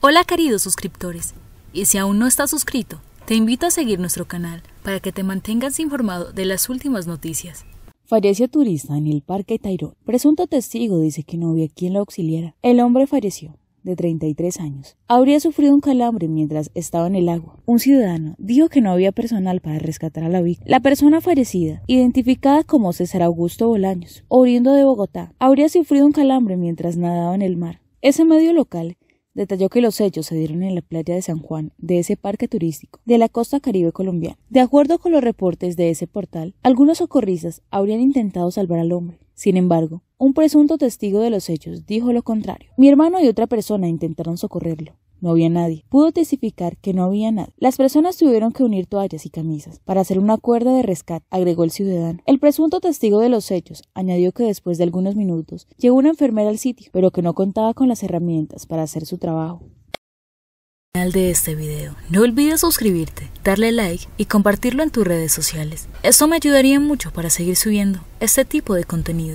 Hola queridos suscriptores, y si aún no estás suscrito, te invito a seguir nuestro canal para que te mantengas informado de las últimas noticias. Falleció turista en el Parque Tairo. Presunto testigo dice que no había quien lo auxiliara. El hombre falleció de 33 años. Habría sufrido un calambre mientras estaba en el agua. Un ciudadano dijo que no había personal para rescatar a la víctima. La persona fallecida, identificada como César Augusto Bolaños, oriundo de Bogotá, habría sufrido un calambre mientras nadaba en el mar. Ese medio local detalló que los hechos se dieron en la playa de San Juan de ese parque turístico de la costa caribe colombiana. De acuerdo con los reportes de ese portal, algunos socorristas habrían intentado salvar al hombre. Sin embargo, un presunto testigo de los hechos dijo lo contrario. Mi hermano y otra persona intentaron socorrerlo, no había nadie. Pudo testificar que no había nadie. Las personas tuvieron que unir toallas y camisas para hacer una cuerda de rescate, agregó el ciudadano. El presunto testigo de los hechos añadió que después de algunos minutos llegó una enfermera al sitio, pero que no contaba con las herramientas para hacer su trabajo de este video. No olvides suscribirte, darle like y compartirlo en tus redes sociales. Eso me ayudaría mucho para seguir subiendo este tipo de contenido.